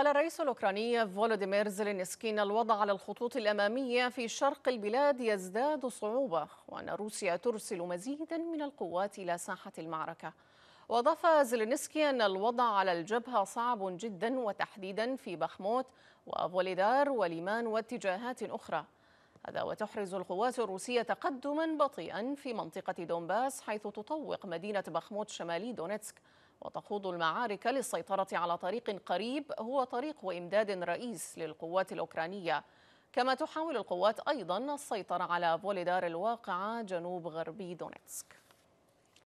قال الرئيس الأوكراني فولوديمير زيلينسكي أن الوضع على الخطوط الأمامية في شرق البلاد يزداد صعوبة وأن روسيا ترسل مزيدا من القوات إلى ساحة المعركة وأضاف زيلينسكي أن الوضع على الجبهة صعب جدا وتحديدا في بخموت وفوليدار وليمان واتجاهات أخرى هذا وتحرز القوات الروسية تقدما بطيئا في منطقة دونباس حيث تطوق مدينة بخموت شمالي دونيتسك وتخوض المعارك للسيطرة على طريق قريب هو طريق وإمداد رئيس للقوات الأوكرانية كما تحاول القوات أيضا السيطرة على فوليدار الواقعة جنوب غربي دونيتسك